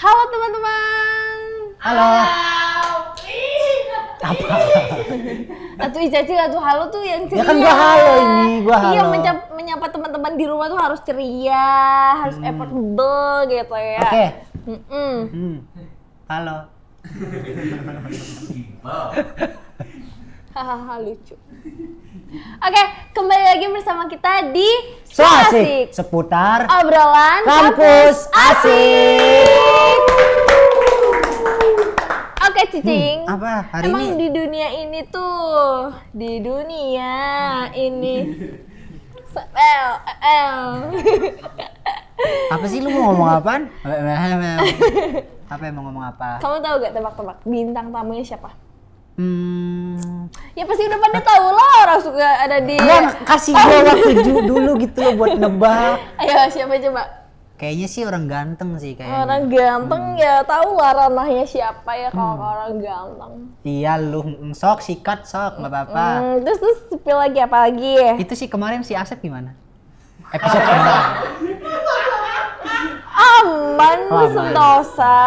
Halo teman-teman. Halo. Apa? Atuh Icaci, atuh halo tuh yang ceria. Ya kan gua halo ini, gua iya, halo. Iya, menyap, menyapa teman-teman di rumah tuh harus ceria, harus hmm. effortable gitu ya. Oke. Okay. Mm -mm. Halo. Hahaha lucu. Oke, kembali lagi bersama kita di asik seputar obrolan kampus asik. Oke, Cicing. Hmm, apa hari Emang ini? di dunia ini tuh, di dunia ini L L. Apa sih lu mau ngomong apaan? apa emang ngomong apa? Kamu tahu gak tebak-tebak bintang tamunya siapa? Hmm. Ya pasti udah pada tahu lah orang suka ada di. Gua kasih gue waktu dulu gitu loh buat nebak. Ayo siapa coba? Kayaknya sih orang ganteng sih kayaknya. Orang ganteng hmm. ya tahu lah ranahnya siapa ya kalau hmm. orang ganteng. Iya lu sok sikat sok nggak apa-apa. Hmm, terus terus spill lagi apa lagi? Itu sih kemarin si Asep gimana? Episode kemarin. aman oh, aman. sentosa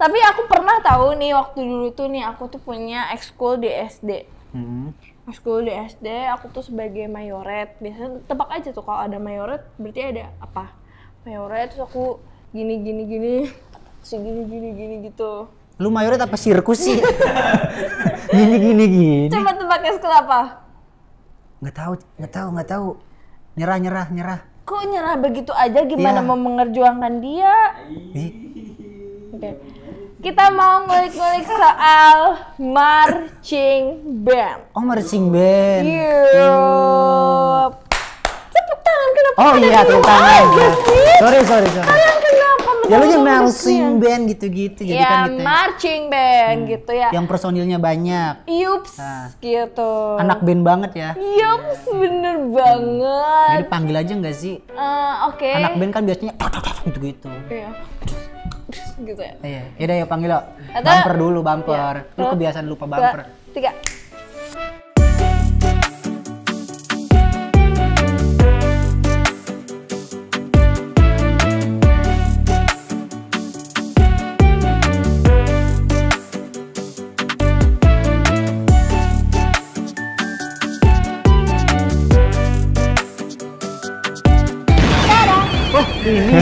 tapi aku pernah tahu nih waktu dulu tuh nih aku tuh punya ekskul di SD hmm. Ekskul di SD aku tuh sebagai mayoret biasanya tebak aja tuh kalau ada mayoret berarti ada apa mayoret terus aku gini gini gini si gini gini gini gitu lu mayoret apa sirkus sih gini gini gini coba tebaknya sekolah apa nggak tahu nggak tahu nggak tahu nyerah nyerah nyerah kok nyerah begitu aja gimana yeah. mau mengerjuangkan dia okay. kita mau ngulik-ngulik soal marching band oh marching band yep tangan kenapa oh iya di tangan aja sih sorry sorry sorry kalian kenapa ya lu yang marching band gitu-gitu ya, kan gitu ya marching band hmm. gitu ya yang personilnya banyak yups nah. gitu anak band banget ya yups hmm. bener hmm. banget jadi panggil aja nggak sih uh, oke okay. anak band kan biasanya gitu-gitu iya gitu ya iya yaudah ya panggil lo bumper dulu bumper ya. lu iya. kebiasaan lupa bumper tiga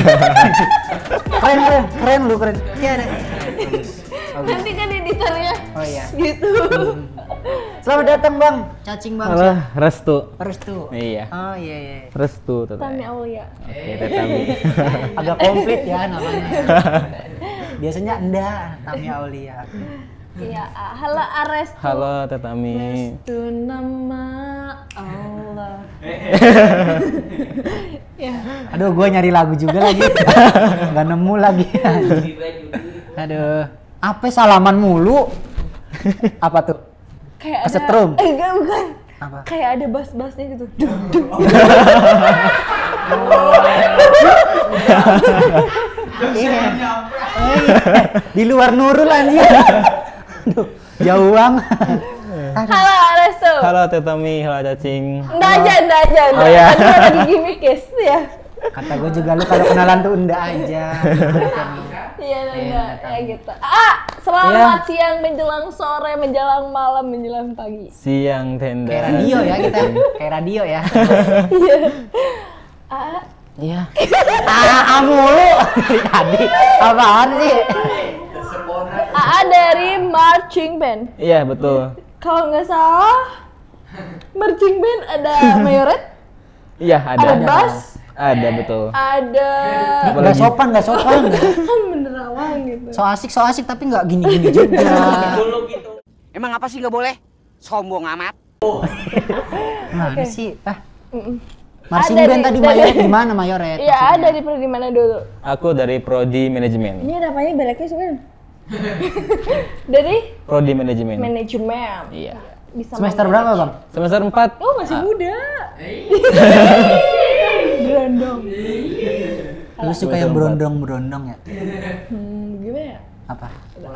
keren keren keren lu keren iya nanti kan editornya oh iya gitu selamat datang bang cacing bang Halo, restu restu iya oh iya iya restu tetami aulia oke okay, tetami agak komplit ya namanya biasanya anda tami aulia Iya, halo Ares. Halo Tetami. Itu nama Allah yeah. Aduh, gue nyari lagu juga lagi. Gak nemu lagi. Gitu. Aduh. Apa salaman mulu? Apa tuh? Kayak Kesetrum. ada... Eh, enggak, bukan. Apa? Kayak ada bass-bassnya gitu. Oh. Eh, di luar Nurul anjir. jauh banget. Halo Restu. Halo Tetomi, halo Cacing. Enggak aja, enggak aja. Nggak. Oh ya. Tadi gimmick gimmickis ya. Kata gue juga lu kalau kenalan tuh enggak aja. Iya, enggak. Ya iya, gitu. Ah, selamat ya. siang menjelang sore, menjelang malam, menjelang pagi. Siang tenda. Kayak radio ya kita. Kayak radio ya. Iya. ah. Iya. Ah, ah lu tadi. Apaan sih? AA ah, ah, dari marching band. Iya betul kalau nggak salah merging band ada mayoret iya ada ada bass ada betul ada nggak sopan nggak sopan menerawang kan gitu so asik so asik tapi nggak gini gini juga emang apa sih nggak boleh sombong amat oh. mana okay. sih ah Marching band tadi mayoret di mana mayoret? Iya, dari prodi mana dulu? Aku dari prodi manajemen. Ini namanya beleknya sih kan? Dari? Prodi manajemen. Manajemen. Iya. Bisa Semester berapa, Bang? Semester empat. Oh, masih ah. muda. berondong. Lu suka yang berondong-berondong ya? Hmm, gimana ya? Apa?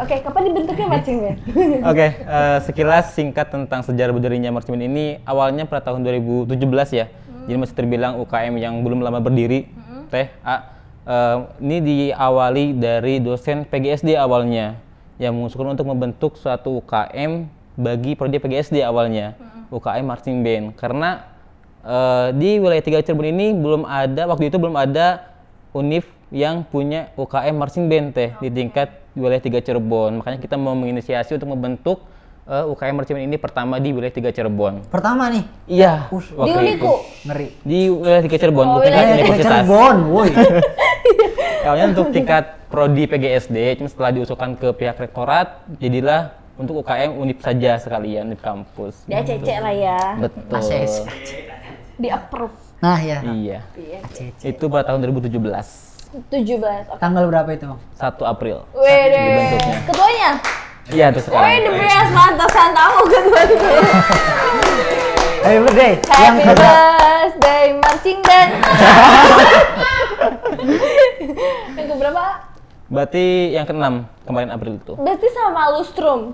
Oke, okay, kapan dibentuknya marchingnya? Oke, okay, uh, eh, sekilas singkat tentang sejarah berdirinya marchingman ini awalnya pada tahun 2017 ya. Hmm. Jadi masih terbilang UKM yang belum lama berdiri. Hmm. Teh, A Eh, ini diawali dari dosen PGSD awalnya yang mengusulkan untuk membentuk suatu UKM bagi prodi PGSD awalnya hmm. UKM marching band karena uh, di wilayah tiga Cirebon ini belum ada waktu itu belum ada univ yang punya UKM marching band teh okay. di tingkat wilayah tiga Cirebon makanya kita mau menginisiasi untuk membentuk uh, eh, UKM band ini pertama di wilayah tiga Cirebon. Pertama nih? Iya. Ush, di Uniku. Ngeri. Di wilayah tiga Cirebon, oh, wilayah tiga Cirebon, woi. awalnya untuk tingkat prodi PGSD, cuma setelah diusulkan ke pihak rektorat, jadilah untuk UKM unip saja sekalian di kampus. Dia gitu. cece lah ya. Betul. ACC. Di approve. Nah ya. Iya. ACC. Iya. Iya. Itu pada tahun 2017. 17. Okay. Tanggal berapa itu? 1 April. Wede. Ketuanya? Iya, terus sekarang. Wih, the best, mantas tahu ketua itu. Happy birthday. Happy yang birthday marching band. yang berapa? Berarti yang keenam kemarin April itu. Berarti sama Lustrum.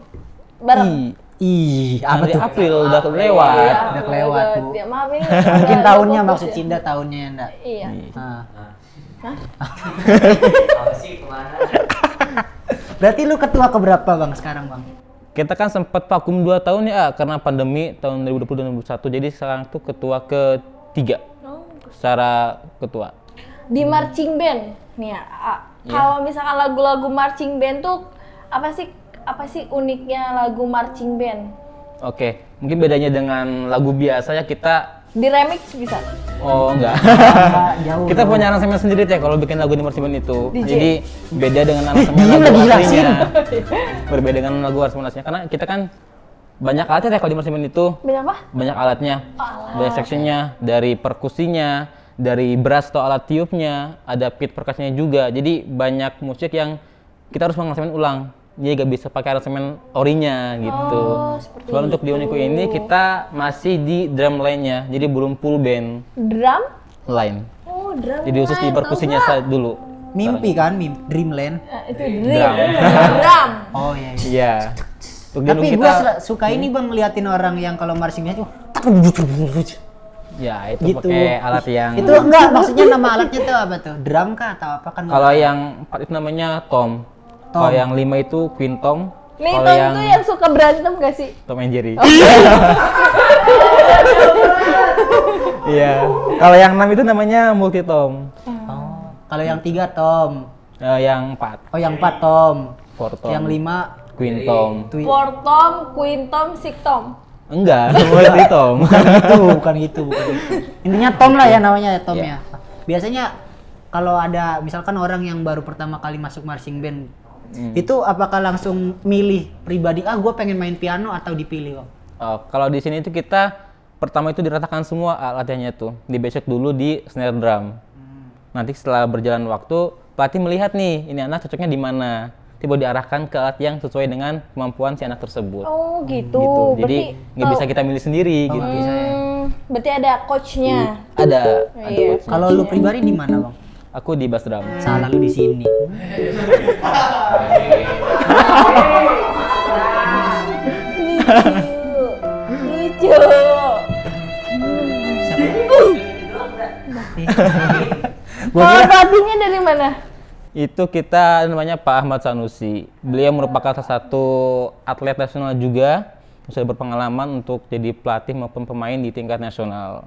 Bareng. Ih, apa tuh? April udah lewat. Iya, udah lewat. Ya, maaf ini. Mungkin tahunnya maksud ya. Cinda tahunnya Nda. Iya. Nah. Hah? Apa sih kemana? Berarti lu ketua keberapa bang sekarang bang? kita kan sempat vakum 2 tahun ya ah, karena pandemi tahun 2020 2021 jadi sekarang tuh ketua ketiga oh. secara ketua di hmm. marching band nih ya yeah. Iya. kalau misalkan lagu-lagu marching band tuh apa sih apa sih uniknya lagu marching band oke okay. mungkin bedanya dengan lagu biasa ya kita di remix bisa oh enggak jauh kita punya aransemen sendiri ya kalau bikin lagu di Marsimen itu DJ. jadi beda dengan aransemen lagu aslinya berbeda dengan lagu aransemen aslinya karena kita kan banyak alatnya kalau di Marsimen itu banyak apa banyak alatnya banyak sectionnya dari perkusinya dari brass atau alat tiupnya ada pit perkasnya juga jadi banyak musik yang kita harus mengaransemen ulang dia gak bisa pakai aransemen orinya gitu. Oh, Soalnya untuk di Uniku ini kita masih di drum line nya jadi belum full band. Drum? Line. Oh, drum. Jadi khusus di perkusinya dulu. Mimpi kan, mimpi, dreamland. Uh, itu dream. Drum. Oh iya. Iya. Yeah. Tapi gue suka ini hmm? bang ngeliatin orang yang kalau marchingnya tuh Ya itu gitu. pakai alat yang itu enggak maksudnya nama alatnya tuh apa tuh drum kah atau apa kan? Kalau yang itu namanya tom kalau yang lima itu Quintong. Nih Tom yang... tuh yang suka berantem gak sih? Tom and Jerry. Okay. Oh. Iya. iya. Kalau yang enam itu namanya Multi Tom. Oh. Kalau yang tiga Tom. Uh, yang empat. Oh yang empat Tom. Four Tom. Yang lima Queen Tom. Four Tom, Queen Tom, Six Tom. Enggak, semua Tom. Bukan itu, bukan itu, gitu. Intinya Tom lah ya namanya ya Tom yeah. ya. Biasanya kalau ada misalkan orang yang baru pertama kali masuk marching band Hmm. Itu apakah langsung milih pribadi, ah gue pengen main piano atau dipilih Oh, kalau di sini itu kita pertama itu diratakan semua ah, latihannya itu. Dibesok dulu di snare drum. Hmm. Nanti setelah berjalan waktu, pelatih melihat nih, ini anak cocoknya di mana tiba diarahkan ke alat yang sesuai dengan kemampuan si anak tersebut. Oh hmm, gitu. gitu. Jadi nggak oh. bisa kita milih sendiri oh, gitu. Ya. Hmm, berarti ada coachnya. Ada. Iya. ada, ada Kalau lu iya. pribadi di mana bang? Aku di bass drum. Salah lu di sini. Lucu. lucu, Kalau pelatihnya dari mana? Itu kita namanya Pak Ahmad Sanusi. Beliau merupakan salah satu atlet nasional juga, sudah berpengalaman untuk jadi pelatih maupun pemain di tingkat nasional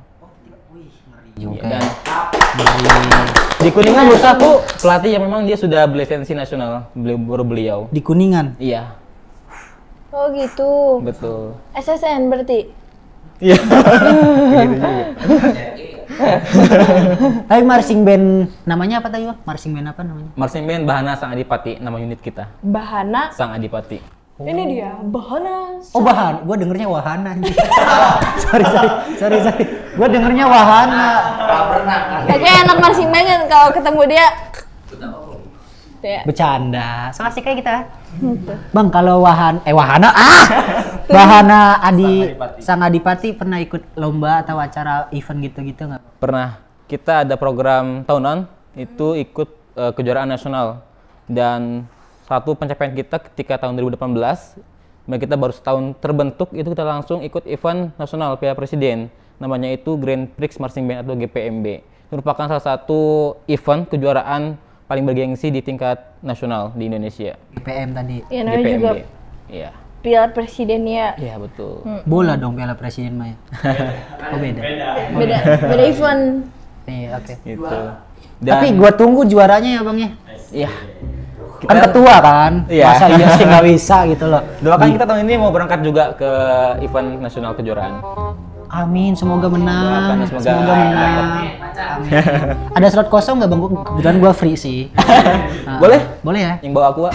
juga. Dan di, Kuningan lusa tuh pelatih yang memang dia sudah berlisensi nasional, beliau baru beliau. Di Kuningan? Iya. Oh gitu. Betul. SSN berarti? Iya. Hai Tapi marching band namanya apa tadi, Bang? Marching band apa namanya? Marching band Bahana Sang Adipati, nama unit kita. Bahana Sang Adipati. Oh. Ini dia, Bahana. Oh, Bahan. Gua dengernya Wahana. sorry, sorry. Sorry, sorry. Gua dengernya Wahana. Enggak pernah. Kayaknya enak masih banget ya kalau ketemu dia. Bercanda. Sama sih kayak kita. Gitu, ah. gitu. Bang, kalau Wahan eh Wahana ah. Bahana Adi Sang Adipati pernah ikut lomba atau acara event gitu-gitu nggak? -gitu pernah. Kita ada program tahunan itu ikut uh, kejuaraan nasional dan satu pencapaian kita ketika tahun 2018 Nah, kita baru setahun terbentuk itu kita langsung ikut event nasional Piala Presiden namanya itu Grand Prix Marching Band atau GPMB merupakan salah satu event kejuaraan paling bergengsi di tingkat nasional di Indonesia GPM tadi iya, iya. ya, GPMB juga ya. Piala Presidennya iya betul hmm. bola dong Piala Presiden Maya oh beda beda beda, event iya oke okay. gitu Dan, tapi gua tunggu juaranya ya bang ya iya kita, kan ketua kan iya. masa iya sih nggak bisa gitu loh doakan kita tahun ini mau berangkat juga ke event nasional kejuaraan Amin, semoga menang. semoga, semoga menang. Amin. Ada slot kosong nggak bang? Kebetulan gue free sih. nah, boleh? Boleh ya? Yang bawa aku.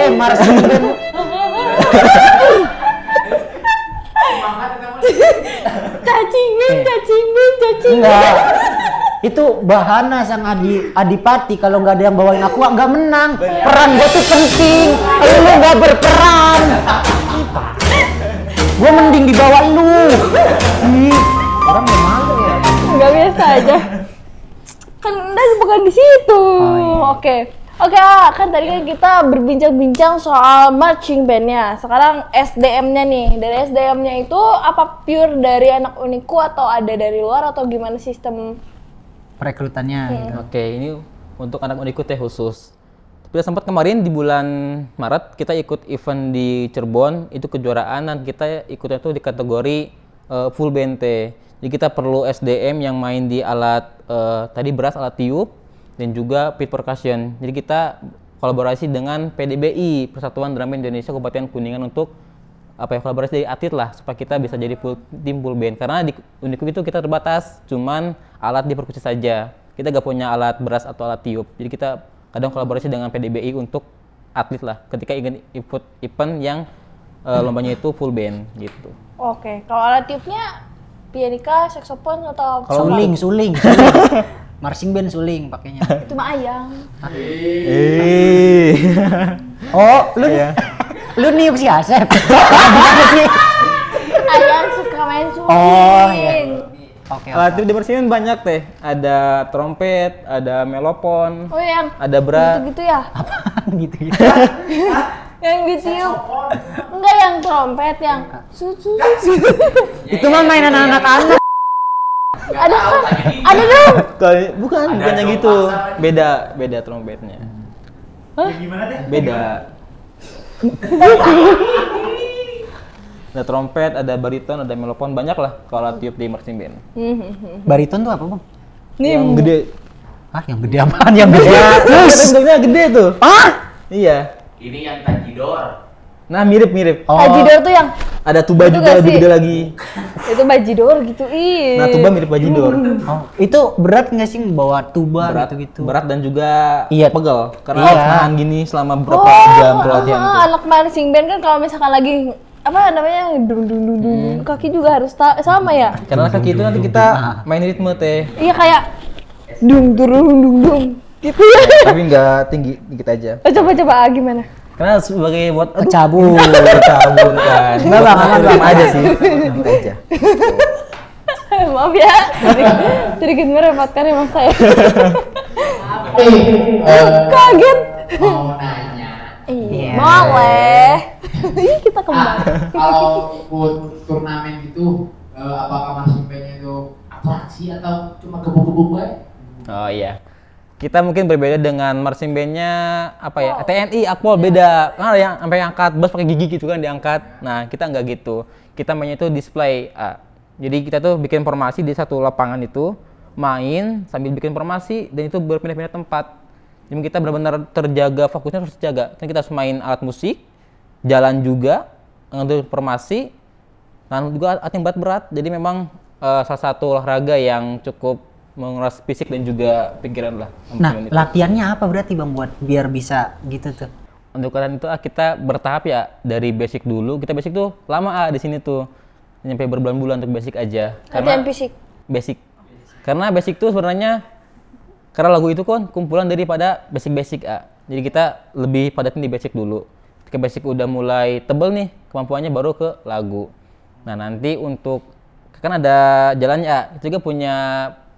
eh, Mars. enggak itu bahana sang Adi Adipati kalau nggak ada yang bawain aku nggak menang peran gue tuh penting lu nggak berperan gue mending dibawa lu Ih, orang malu ya nggak biasa aja kan udah bukan di situ oh, iya. oke okay. Oke, okay, ah, kan tadi kan kita berbincang-bincang soal marching bandnya. Sekarang SDM-nya nih. Dari SDM-nya itu apa pure dari anak uniku atau ada dari luar atau gimana sistem perekrutannya? Hmm. Gitu. Oke, okay, ini untuk anak uniku teh khusus. Tapi sempat kemarin di bulan Maret kita ikut event di Cirebon, itu kejuaraan dan kita ikutnya tuh di kategori uh, full band teh. Jadi kita perlu SDM yang main di alat uh, tadi beras alat tiup, dan juga Pit Percussion. Jadi kita kolaborasi dengan PDBI Persatuan Drum Band Indonesia Kabupaten Kuningan untuk apa ya kolaborasi dari atlet lah supaya kita bisa jadi full, tim full band karena di Unikum itu kita terbatas cuman alat di perkusi saja kita gak punya alat beras atau alat tiup jadi kita kadang kolaborasi dengan PDBI untuk atlet lah ketika ingin ikut event yang uh, lombanya itu full band gitu oke okay. kalau alat tiupnya pianika saxophone atau suling, suling. marching band suling pakainya. Itu mah ayang. Eh. oh, lu iya. lu niup si Asep. Ayang suka main suling. Oh, iya. Oke. Okay, Alat okay. dibersihin banyak teh. Ada trompet, ada melopon. Oh, yang ada bra. Gitu, -gitu ya? Apa gitu gitu? yang ditiup enggak yang trompet yang itu mah mainan anak-anak ada ada dong bukan bukan bukannya gitu beda beda trompetnya ya, beda ada trompet ada bariton ada melopon banyak lah kalau tiup di marching band bariton tuh apa bang Nih, yang gede ah yang gede apaan yang gede bentuknya iya, gede tuh ah iya ini yang tajidor nah mirip mirip oh. tajidor tuh yang ada tuba juga lebih gede lagi itu bajidor gitu ih nah tuba mirip bajidor hmm. oh. itu berat nggak sih bawa tuba berat, gitu gitu berat dan juga iya. pegel karena iya. harus nahan gini selama berapa oh, jam oh, pelatihan oh, anak marching band kan kalau misalkan lagi apa namanya dung dung dung dung hmm. kaki juga harus sama ya karena kaki itu nanti kita main ritme teh iya kayak dung dung dung dung gitu ya tapi nggak tinggi dikit aja oh, coba coba ah, gimana karena sebagai buat cabut, iya, cabut kan. Enggak bang, aman bang aja sih. Nanti Maaf ya, sedikit merepotkan emang ya, mas saya. Eh, eh, Kaget. Mau nanya. Iya. iya. Boleh. Iya, kita ah, kembali. Kalau ikut turnamen gitu, apakah masuk pengen itu atraksi atau cuma kebu-kebu aja Oh iya kita mungkin berbeda dengan marching bandnya apa ya oh. TNI Akpol iya. beda kan nah, ada yang sampai angkat bus pakai gigi gitu kan diangkat nah kita nggak gitu kita mainnya itu display uh, jadi kita tuh bikin formasi di satu lapangan itu main sambil bikin formasi dan itu berpindah-pindah tempat jadi kita benar-benar terjaga fokusnya harus terjaga kan kita harus main alat musik jalan juga ngambil formasi Dan juga alat yang berat-berat jadi memang uh, salah satu olahraga yang cukup menguras fisik dan juga pikiran lah. Nah, itu. latihannya apa berarti Bang buat biar bisa gitu tuh? Untuk latihan itu ah, kita bertahap ya dari basic dulu. Kita basic tuh lama ah di sini tuh. Nyampe berbulan-bulan untuk basic aja. Karena latihan basic. Basic. Karena basic tuh sebenarnya karena lagu itu kan kumpulan daripada basic-basic ah. Jadi kita lebih padatin di basic dulu. Ketika basic udah mulai tebel nih kemampuannya baru ke lagu. Nah, nanti untuk kan ada jalannya, ah. Kita itu juga punya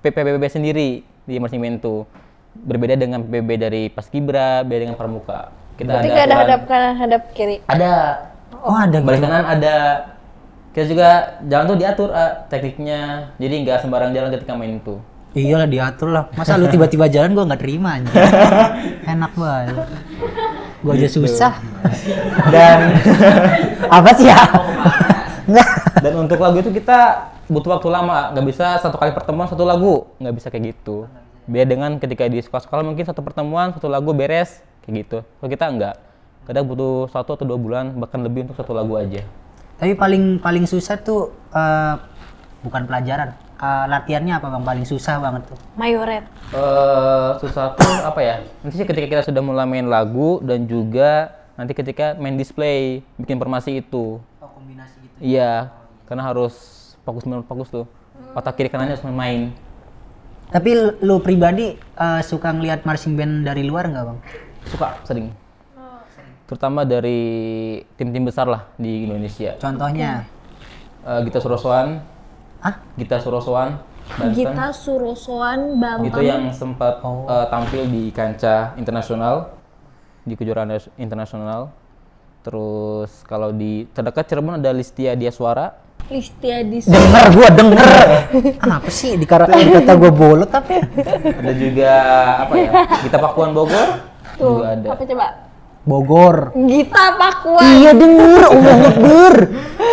PPBB sendiri di marching band itu berbeda dengan PPBB dari Pas Paskibra, beda dengan Pramuka. Kita Berarti ada, ada hadap kanan, hadap kiri. Ada. Oh, ada. Balik gitu. kanan ada. Kita juga jalan tuh diatur ah, tekniknya. Jadi nggak sembarang jalan ketika main itu. Iya lah diatur lah. Masa lu tiba-tiba jalan gua nggak terima aja. Enak banget. Gua aja gitu. susah. Dan apa sih ya? Dan untuk lagu itu kita butuh waktu lama nggak bisa satu kali pertemuan satu lagu nggak bisa kayak gitu beda dengan ketika di sekolah-sekolah mungkin satu pertemuan satu lagu beres kayak gitu kalau kita nggak kadang butuh satu atau dua bulan bahkan lebih untuk satu lagu aja tapi paling paling susah tuh uh, bukan pelajaran uh, latihannya apa bang paling susah banget tuh mayoret uh, susah tuh apa ya nanti sih ketika kita sudah mulai main lagu dan juga nanti ketika main display bikin formasi itu oh kombinasi gitu iya ya? karena harus fokus menurut fokus tuh otak kiri kanannya harus main tapi lu pribadi uh, suka ngelihat marching band dari luar nggak bang suka sering oh. terutama dari tim-tim besar lah di Indonesia contohnya uh, Gita Surosoan ah Gita Surosoan Banten. Gita Surosoan Banten itu yang sempat oh. uh, tampil di kancah internasional di kejuaraan internasional terus kalau di terdekat Cirebon ada Listia Diaswara Listia sini. Denger gue denger. Kenapa sih dikata kata gue bolot tapi ya? ada juga apa ya? kita Pakuan Bogor. Tuh, juga ada. Apa coba? Bogor. Gita Pakuan. Iya denger, Allah Akbar.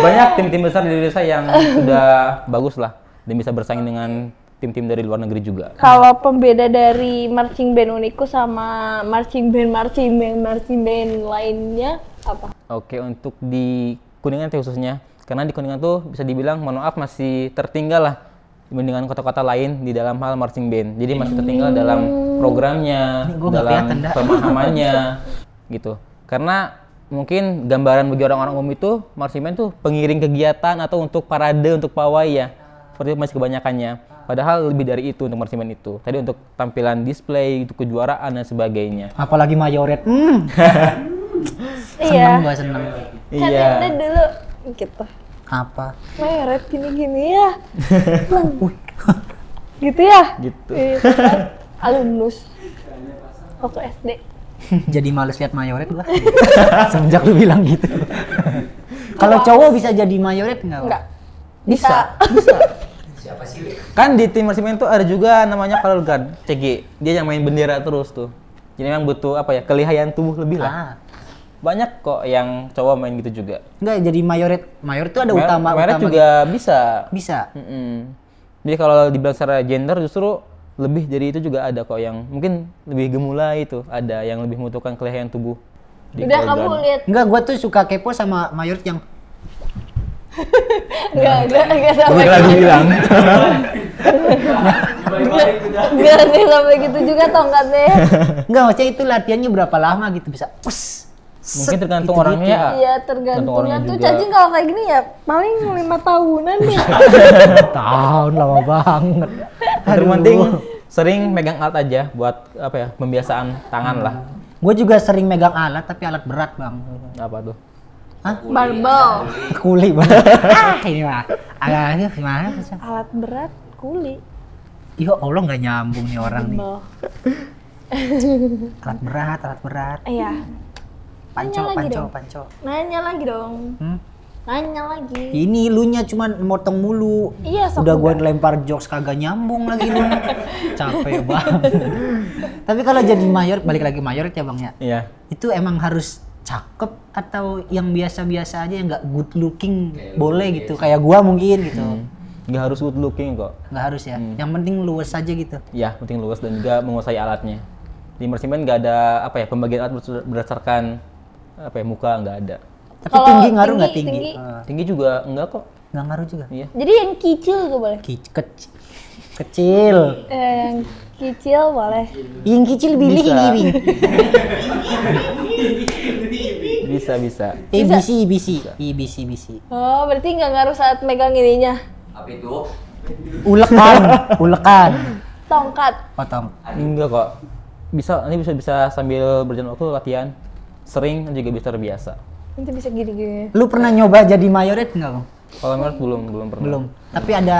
Banyak tim-tim besar di Indonesia yang sudah bagus lah dan bisa bersaing dengan tim-tim dari luar negeri juga. Kalau pembeda dari marching band Uniku sama marching band marching band marching band lainnya apa? Oke, untuk di Kuningan khususnya karena di Kuningan tuh bisa dibilang mohon maaf masih tertinggal lah dibandingkan kota-kota lain di dalam hal marching band. Jadi masih tertinggal dalam programnya, dalam pemahamannya gitu. Karena mungkin gambaran bagi orang-orang umum itu marching band tuh pengiring kegiatan atau untuk parade, untuk pawai ya. Seperti itu masih kebanyakannya. Padahal lebih dari itu untuk marching band itu. Tadi untuk tampilan display, untuk kejuaraan dan sebagainya. Apalagi mayoret. Hmm. seneng iya. gua seneng. Iya. dulu gitu apa meret gini-gini ya nah. gitu ya gitu iya, kan? alumnus waktu SD jadi males lihat mayoret lah semenjak lu bilang gitu kalau cowok bisa jadi mayoret nggak nggak bisa bisa siapa sih kan di tim Marsimen tuh ada juga namanya color guard CG dia yang main bendera terus tuh jadi memang butuh apa ya kelihayan tubuh lebih lah ah banyak kok yang cowok main gitu juga. Enggak, jadi mayorit mayorit itu ada mayorit, utama mayorit utama juga gitu. bisa. Bisa. Mm -hmm. Jadi kalau dibilang secara gender justru lebih jadi itu juga ada kok yang mungkin lebih gemulai itu ada yang lebih membutuhkan kelihaian tubuh. Di Udah kamu lihat. Enggak, gua tuh suka kepo sama mayorit yang Enggak, enggak, enggak sampai gitu. bilang. Enggak, enggak sampai gitu juga tongkatnya. Enggak, maksudnya itu latihannya berapa lama gitu bisa. Pus mungkin tergantung gitu, orangnya gitu. ya tergantungnya tergantung tuh cacing kalau kayak gini ya paling lima tahunan ya tahun lama banget yang penting sering megang alat aja buat apa ya pembiasaan tangan hmm. lah gue juga sering megang alat tapi alat berat bang apa tuh Hah? Barbel. Kuli Bang. ah, ini mah. Agak gimana? Alat berat, kuli. iya Allah nggak nyambung nih orang nih. alat berat, alat berat. Iya. Panco, lagi panco, dong. panco. Nanya lagi dong. Hmm? Nanya lagi. Ini lu nya mau motong mulu. Iya, sok Udah gue lempar jokes kagak nyambung lagi lu. Capek banget. Tapi kalau jadi mayor, balik lagi mayor ya Bang ya. Iya. Itu emang harus cakep atau yang biasa-biasa aja yang gak good looking kayak boleh gitu biasa. kayak gua mungkin gitu hmm. nggak Gak harus good looking kok nggak harus ya hmm. yang penting luwes aja gitu ya penting luwes dan juga menguasai alatnya di Mersimen gak ada apa ya pembagian alat berdasarkan apa ya, muka nggak ada. Tapi kalo tinggi ngaruh nggak tinggi? Tinggi. Uh. tinggi juga enggak kok. Nggak ngaruh juga. Iya. Jadi yang kecil juga boleh. Ki kecil. Kecil. Eh, yang kecil boleh. Yang kecil bilih bisa. bing bisa bisa. IBC IBC IBC IBC Oh, berarti nggak ngaruh saat megang ininya. Apa itu? Ulekan, ulekan. Tongkat. Potong. Enggak kok. Bisa, nanti bisa bisa sambil berjalan waktu latihan sering juga bisa terbiasa. Itu bisa gini-gini. Lu pernah nyoba jadi mayoret nggak bang? Kalau mayoret belum belum pernah. Belum. Tapi ada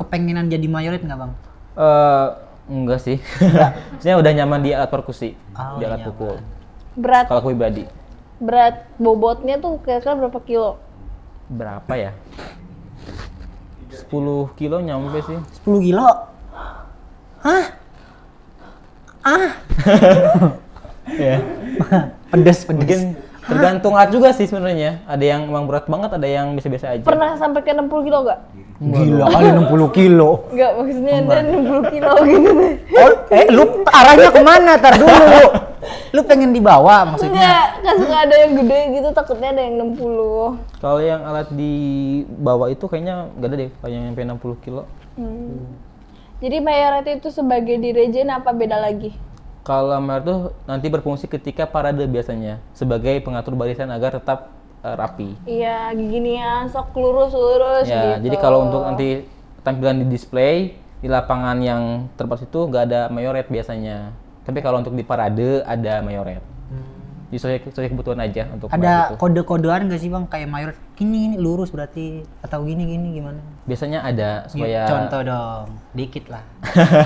kepengenan jadi mayoret nggak bang? Uh, enggak sih. Sebenarnya udah nyaman di alat perkusi, oh, di alat nyaman. pukul. Berat. Kalau pribadi. Berat bobotnya tuh kira-kira berapa kilo? Berapa ya? 10 kilo nyampe sih. 10 kilo? Hah? Ah. ya pedes pedes mungkin tergantung art juga sih sebenarnya ada yang emang berat banget ada yang biasa biasa aja pernah sampai ke 60 kilo gak? gila kali 60 kilo Enggak maksudnya ada 60 kilo gitu oh, eh lu arahnya kemana tar dulu lu lu pengen dibawa maksudnya enggak kan suka ada yang gede gitu takutnya ada yang 60 kalau yang alat dibawa itu kayaknya nggak ada deh kayaknya yang sampai 60 kilo hmm. hmm. jadi mayorat itu sebagai diregen apa beda lagi? Kalau Kalamar tuh nanti berfungsi ketika parade biasanya sebagai pengatur barisan agar tetap uh, rapi. Iya, gini ya sok lurus-lurus ya, gitu. jadi kalau untuk nanti tampilan di display di lapangan yang terpas itu nggak ada mayoret biasanya. Tapi kalau untuk di parade ada mayoret. Hmm. Di sesuai, kebutuhan aja untuk Ada kode-kodean nggak sih Bang kayak mayoret gini gini lurus berarti atau gini gini gimana? Biasanya ada iya, supaya contoh dong, dikit lah.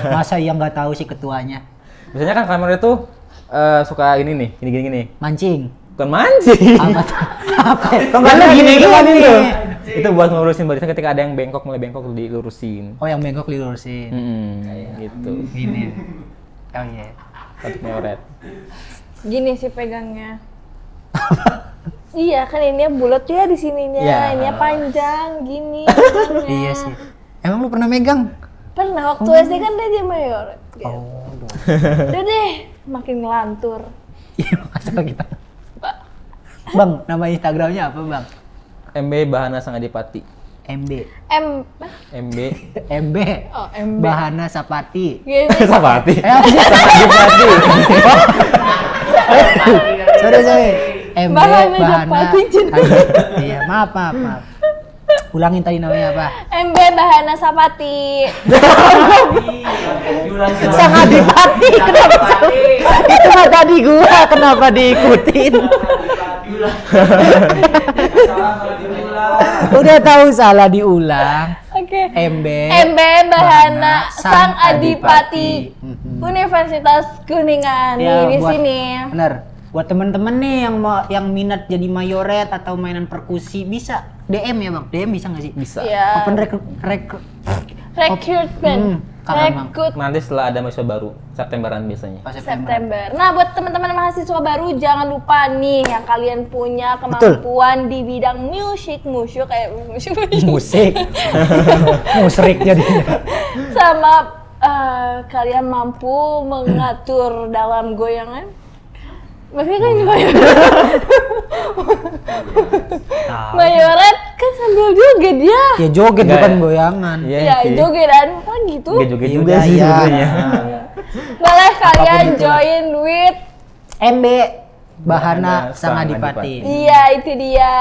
Masa yang nggak tahu sih ketuanya. Biasanya kan kamera itu uh, suka ini nih, gini gini gini. Mancing. Bukan mancing. Apa? Apa? gini gini, gini, Tuh. Itu buat ngurusin barisan ketika ada yang bengkok mulai bengkok dilurusin. Oh, yang bengkok dilurusin. Hmm, Kayak iya. gitu. Gini. Oh iya. Yeah. Satu Gini sih pegangnya. Iya kan ini bulat ya di sininya, ya. ini panjang gini. iya sih. Emang lu pernah megang? Pernah waktu oh. SD kan dia mayor. Gitu. Oh. Udah deh, makin ngelantur. Iya, asal kita. Bang, nama Instagramnya apa bang? MB Bahana Sangadipati. MB. M. MB. MB. Oh, MB. Bahana Sapati. Iya, iya. Sapati. Eh, Sapati? Oh. sorry, sorry. MB Bahana, Bahana Sapati. Iya, maaf, maaf, maaf. Ulangin tadi namanya apa? MB Bahana Sapati. Sang Adipati, kenapa? Itu mah tadi gua, kenapa diikutin? Udah tahu salah diulang. Oke. MB. MB Bahana Sang Adipati, Adipati. Universitas Kuningan ya, di buat, sini. Bener. Buat temen-temen nih yang mau yang minat jadi mayoret atau mainan perkusi bisa DM ya bang? DM bisa nggak sih? Bisa. Yeah. Open rec rec recruitment. Hmm. Nanti setelah ada mahasiswa baru, Septemberan biasanya. Oh, September. Nah, buat teman-teman mahasiswa baru jangan lupa nih yang kalian punya kemampuan Betul. di bidang eh, musik, musik kayak musik. Musik. Musrik jadi. Sama uh, kalian mampu mengatur dalam goyangan maksudnya kan mayoret mayoret kan sambil joget ya. ya joget bukan ya. goyangan ya, iya, ya jogetan kan gitu Ya joget iya, juga, juga iya. sih ya. boleh kalian join with MB Bahana, sang adipati Iya, itu dia.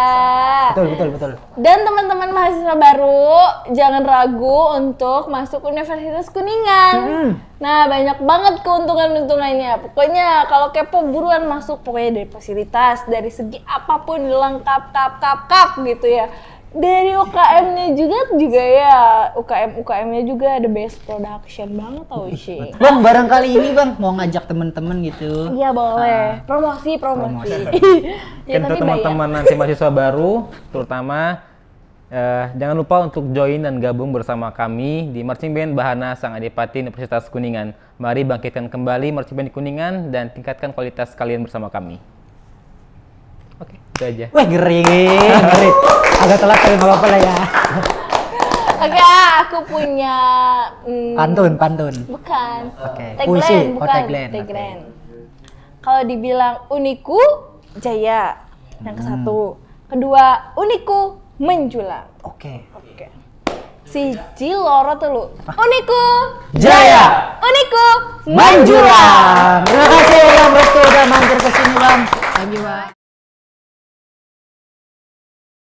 Betul, betul, betul. Dan teman-teman mahasiswa baru, jangan ragu untuk masuk Universitas Kuningan. Hmm. Nah, banyak banget keuntungan-untungannya. Pokoknya kalau kepo buruan masuk pokoknya dari fasilitas, dari segi apapun lengkap kap kap kap gitu ya dari UKM-nya juga juga ya UKM UKM-nya juga ada best production banget tau sih. Bang barangkali ini bang mau ngajak temen-temen gitu. Iya boleh. uh, Promosi promosi. promosi. ya, kan teman-teman nanti mahasiswa baru, terutama uh, jangan lupa untuk join dan gabung bersama kami di marching band Bahana Sang Adipati Universitas Kuningan. Mari bangkitkan kembali marching band Kuningan dan tingkatkan kualitas kalian bersama kami. Oke, itu aja. Wah, ngeri, ngeri. Agak telat tapi enggak apa-apa lah ya. Oke, okay, aku punya mm, pantun, pantun. Bukan. Oke. Okay. Puisi, oh, bukan. Oh, tagline. tagline. Okay. Kalau dibilang uniku jaya yang ke hmm. satu, hmm. kedua uniku menjulang. Oke. Okay. Oke. Okay. Siji loro telu. Uniku jaya. Uniku menjulang. Terima kasih Bang Restu udah mampir ke sini Bang. Thank you Bang.